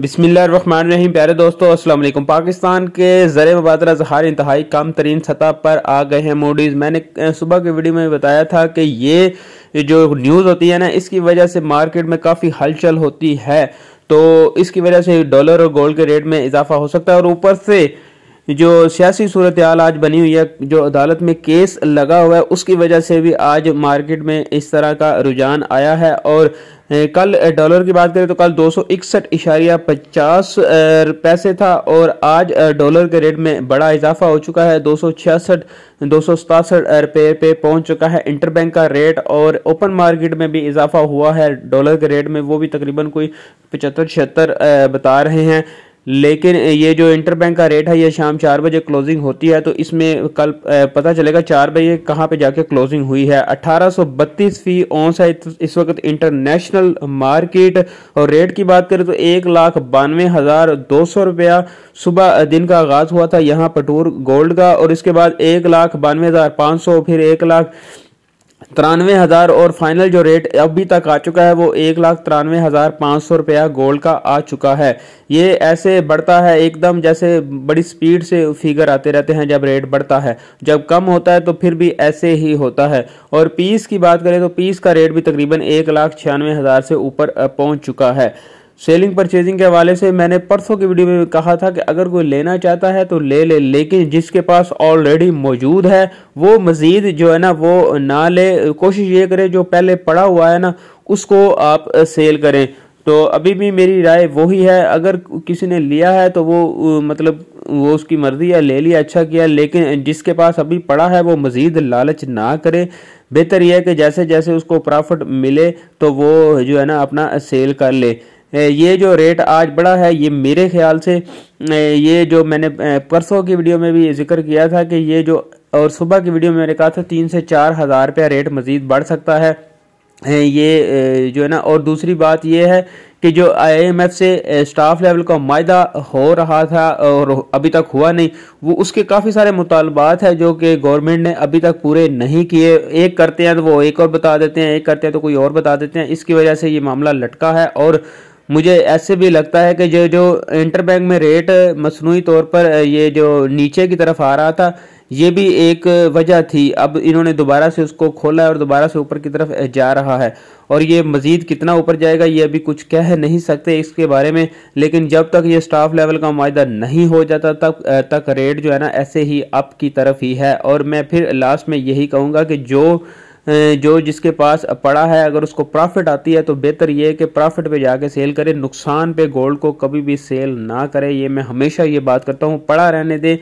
बिसमीम प्यारे दोस्तों अस्सलाम वालेकुम पाकिस्तान के ज़र मुबादला जहार इंतहाई कम तरीन सतह पर आ गए हैं मूडीज़ मैंने सुबह की वीडियो में बताया था कि ये जो न्यूज़ होती है ना इसकी वजह से मार्केट में काफ़ी हलचल होती है तो इसकी वजह से डॉलर और गोल्ड के रेट में इजाफा हो सकता है और ऊपर से जो सियासी सूरत आज बनी हुई है जो अदालत में केस लगा हुआ है उसकी वजह से भी आज मार्केट में इस तरह का रुझान आया है और कल डॉलर की बात करें तो कल दो सौ इकसठ इशारिया पचास पैसे था और आज डॉलर के रेट में बड़ा इजाफा हो चुका है दो सौ छियासठ दो सौ सतासठ पे पहुंच चुका है इंटरबैंक का रेट और ओपन मार्केट में भी इजाफा हुआ है डॉलर के रेट में वो भी तकरीबन कोई पचहत्तर छिहत्तर बता रहे हैं लेकिन ये जो इंटर बैंक का रेट है ये शाम चार बजे क्लोजिंग होती है तो इसमें कल पता चलेगा चार बजे कहाँ पे जाके क्लोजिंग हुई है बत्तीस फी ऑन है इस वक्त इंटरनेशनल मार्केट और रेट की बात करें तो एक लाख बानवे हज़ार दो सौ रुपया सुबह दिन का आगाज़ हुआ था यहाँ पटूर गोल्ड का और इसके बाद एक लाख बानवे हज़ार पाँच सौ फिर एक लाख तिरानवे हज़ार और फाइनल जो रेट अभी तक आ चुका है वो एक लाख तिरानवे हज़ार पाँच सौ रुपया गोल्ड का आ चुका है ये ऐसे बढ़ता है एकदम जैसे बड़ी स्पीड से फिगर आते रहते हैं जब रेट बढ़ता है जब कम होता है तो फिर भी ऐसे ही होता है और पीस की बात करें तो पीस का रेट भी तकरीबन एक लाख छियानवे हज़ार से ऊपर पहुँच चुका है सेलिंग परचेजिंग के हवाले से मैंने परसों की वीडियो में कहा था कि अगर कोई लेना चाहता है तो ले ले लेकिन जिसके पास ऑलरेडी मौजूद है वो मज़ीद जो है ना वो ना ले कोशिश ये करें जो पहले पड़ा हुआ है ना उसको आप सेल करें तो अभी भी मेरी राय वही है अगर किसी ने लिया है तो वो मतलब वो उसकी मर्ज़ी है ले लिया अच्छा किया लेकिन जिसके पास अभी पड़ा है वो मज़ीद लालच ना करे बेहतर यह है कि जैसे जैसे उसको प्रॉफिट मिले तो वो जो है ना अपना सेल कर ले ये जो रेट आज बढ़ा है ये मेरे ख्याल से ये जो मैंने परसों की वीडियो में भी जिक्र किया था कि ये जो और सुबह की वीडियो में मैंने कहा था तीन से चार हज़ार रुपया रेट मज़ीद बढ़ सकता है ये जो है ना और दूसरी बात ये है कि जो आईएमएफ से स्टाफ लेवल का माहा हो रहा था और अभी तक हुआ नहीं वो उसके काफ़ी सारे मुतालबात हैं जो कि गवर्नमेंट ने अभी तक पूरे नहीं किए एक करते हैं तो वो एक और बता देते हैं एक करते हैं तो कोई और बता देते हैं इसकी वजह से ये मामला लटका है और मुझे ऐसे भी लगता है कि जो जो इंटरबैंक में रेट मसनू तौर पर ये जो नीचे की तरफ आ रहा था ये भी एक वजह थी अब इन्होंने दोबारा से उसको खोला और दोबारा से ऊपर की तरफ जा रहा है और ये मज़ीद कितना ऊपर जाएगा ये अभी कुछ कह नहीं सकते इसके बारे में लेकिन जब तक ये स्टाफ लेवल का माहा नहीं हो जाता तब तक, तक रेट जो है ना ऐसे ही अप की तरफ ही है और मैं फिर लास्ट में यही कहूँगा कि जो जो जिसके पास पड़ा है अगर उसको प्रॉफिट आती है तो बेहतर ये है कि प्रॉफिट पे जाके सेल करे नुकसान पे गोल्ड को कभी भी सेल ना करे ये मैं हमेशा ये बात करता हूँ पड़ा रहने दें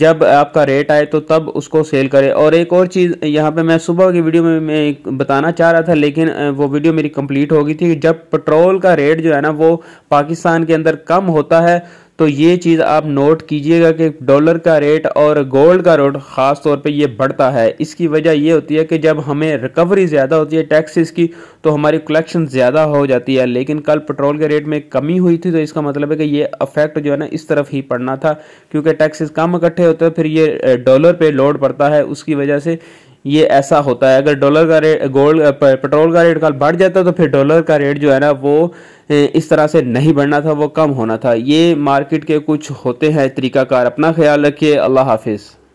जब आपका रेट आए तो तब उसको सेल करे और एक और चीज़ यहाँ पे मैं सुबह की वीडियो में मैं बताना चाह रहा था लेकिन वो वीडियो मेरी कंप्लीट हो गई थी जब पेट्रोल का रेट जो है ना वो पाकिस्तान के अंदर कम होता है तो ये चीज़ आप नोट कीजिएगा कि डॉलर का रेट और गोल्ड का रेट ख़ास तौर पे ये बढ़ता है इसकी वजह ये होती है कि जब हमें रिकवरी ज़्यादा होती है टैक्सेस की तो हमारी कलेक्शन ज़्यादा हो जाती है लेकिन कल पेट्रोल के रेट में कमी हुई थी तो इसका मतलब है कि ये अफेक्ट जो है ना इस तरफ ही पड़ना था क्योंकि टैक्सेस कम इकट्ठे होते हैं फिर ये डॉलर पर लोड पड़ता है उसकी वजह से ये ऐसा होता है अगर डॉलर का रेट गोल्ड पेट्रोल का रेट कल बढ़ जाता तो फिर डॉलर का रेट जो है ना वो इस तरह से नहीं बढ़ना था वो कम होना था ये मार्केट के कुछ होते हैं तरीकाकार अपना ख्याल रखिए अल्लाह हाफिज़